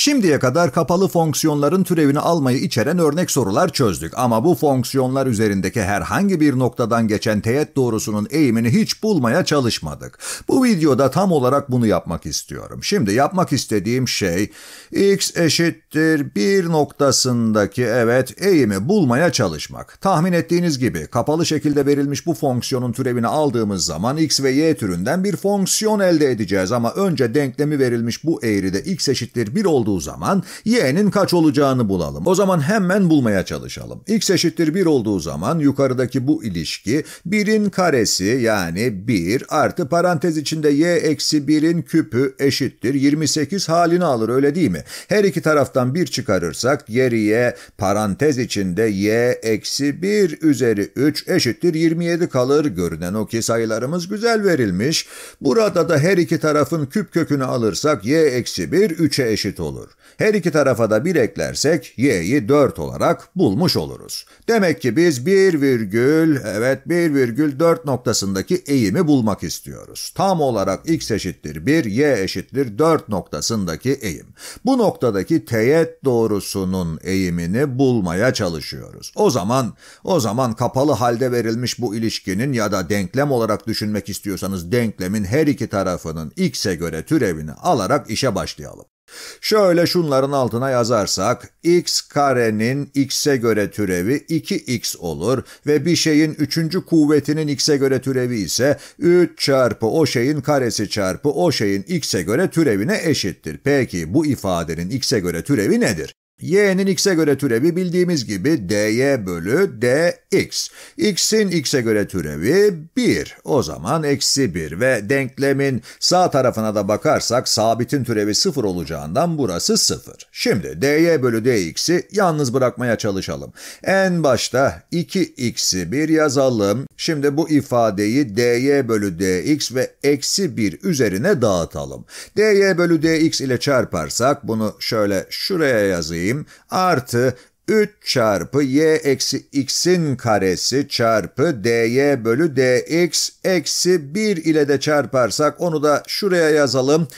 Şimdiye kadar kapalı fonksiyonların türevini almayı içeren örnek sorular çözdük ama bu fonksiyonlar üzerindeki herhangi bir noktadan geçen teğet doğrusunun eğimini hiç bulmaya çalışmadık. Bu videoda tam olarak bunu yapmak istiyorum. Şimdi yapmak istediğim şey x eşittir 1 noktasındaki evet eğimi bulmaya çalışmak. Tahmin ettiğiniz gibi kapalı şekilde verilmiş bu fonksiyonun türevini aldığımız zaman x ve y türünden bir fonksiyon elde edeceğiz ama önce denklemi verilmiş bu eğride x eşittir 1 olduğu olduğu zaman y'nin kaç olacağını bulalım. O zaman hemen bulmaya çalışalım. x eşittir 1 olduğu zaman yukarıdaki bu ilişki 1'in karesi yani 1 artı parantez içinde y eksi 1'in küpü eşittir 28 halini alır öyle değil mi? Her iki taraftan 1 çıkarırsak geriye parantez içinde y eksi 1 üzeri 3 eşittir 27 kalır. Görünen o ki sayılarımız güzel verilmiş. Burada da her iki tarafın küp kökünü alırsak y eksi 1 3'e eşit olur olur. Her iki tarafa da 1 eklersek y'yi 4 olarak bulmuş oluruz. Demek ki biz 1 virgül, evet 1 virgül 4 noktasındaki eğimi bulmak istiyoruz. Tam olarak x eşittir 1, y eşittir 4 noktasındaki eğim. Bu noktadaki teğet doğrusunun eğimini bulmaya çalışıyoruz. O zaman, o zaman kapalı halde verilmiş bu ilişkinin ya da denklem olarak düşünmek istiyorsanız denklemin her iki tarafının x'e göre türevini alarak işe başlayalım. Şöyle şunların altına yazarsak x karenin x'e göre türevi 2x olur ve bir şeyin üçüncü kuvvetinin x'e göre türevi ise 3 çarpı o şeyin karesi çarpı o şeyin x'e göre türevine eşittir. Peki bu ifadenin x'e göre türevi nedir? Y'nin x'e göre türevi bildiğimiz gibi dy bölü dx. x'in x'e göre türevi 1. O zaman eksi 1 ve denklemin sağ tarafına da bakarsak sabitin türevi 0 olacağından burası 0. Şimdi dy bölü dx'i yalnız bırakmaya çalışalım. En başta 2x'i 1 yazalım. Şimdi bu ifadeyi dy bölü dx ve eksi 1 üzerine dağıtalım. dy bölü dx ile çarparsak bunu şöyle şuraya yazayım. Artı 3 çarpı y eksi x'in karesi çarpı dy bölü dx eksi 1 ile de çarparsak onu da şuraya yazalım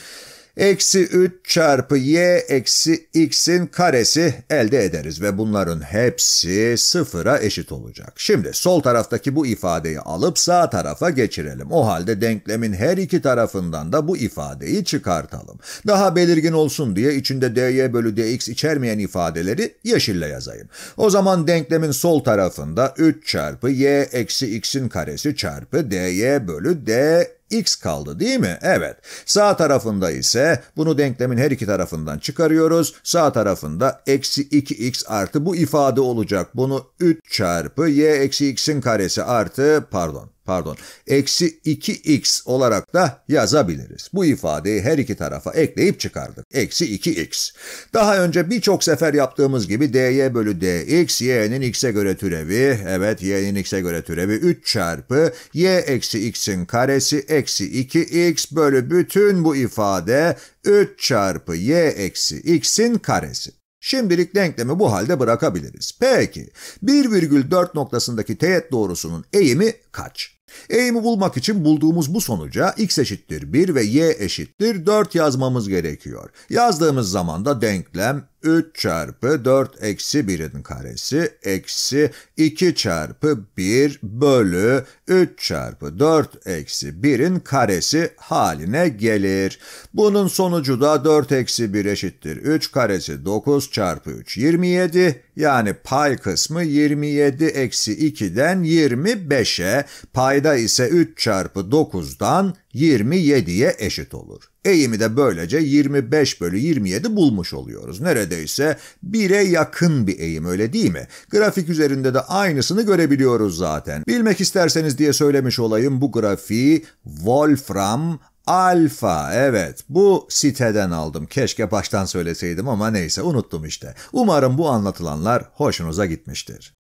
eksi 3 çarpı y eksi x'in karesi elde ederiz ve bunların hepsi sıfıra eşit olacak. Şimdi sol taraftaki bu ifadeyi alıp sağ tarafa geçirelim. O halde denklemin her iki tarafından da bu ifadeyi çıkartalım. Daha belirgin olsun diye içinde dy bölü dx içermeyen ifadeleri yeşille yazayım. O zaman denklemin sol tarafında 3 çarpı y eksi x'in karesi çarpı dy bölü dx x kaldı değil mi? Evet. Sağ tarafında ise bunu denklemin her iki tarafından çıkarıyoruz. Sağ tarafında eksi 2x artı bu ifade olacak. Bunu 3 çarpı y eksi x'in karesi artı pardon pardon eksi 2x olarak da yazabiliriz. Bu ifadeyi her iki tarafa ekleyip çıkardık. Eksi 2x. Daha önce birçok sefer yaptığımız gibi dy bölü dx y'nin x'e göre türevi, evet y'nin x'e göre türevi 3 çarpı y eksi x'in karesi eksi 2x bölü bütün bu ifade 3 çarpı y eksi x'in karesi. Şimdilik denklemi bu halde bırakabiliriz. Peki 1,4 noktasındaki teğet doğrusunun eğimi kaç? Eğimi bulmak için bulduğumuz bu sonuca x eşittir 1 ve y eşittir 4 yazmamız gerekiyor. Yazdığımız zaman da denklem 3 çarpı 4 eksi 1'in karesi eksi 2 çarpı 1 bölü 3 çarpı 4 eksi 1'in karesi haline gelir. Bunun sonucu da 4 eksi 1 eşittir 3 karesi 9 çarpı 3 27 yani pay kısmı 27 eksi 2'den 25'e payda ise 3 çarpı 9'dan 27'ye eşit olur. Eğimi de böylece 25 bölü 27 bulmuş oluyoruz. Neredeyse 1'e yakın bir eğim öyle değil mi? Grafik üzerinde de aynısını görebiliyoruz zaten. Bilmek isterseniz diye söylemiş olayım bu grafiği Wolfram Alfa evet bu siteden aldım. Keşke baştan söyleseydim ama neyse unuttum işte. Umarım bu anlatılanlar hoşunuza gitmiştir.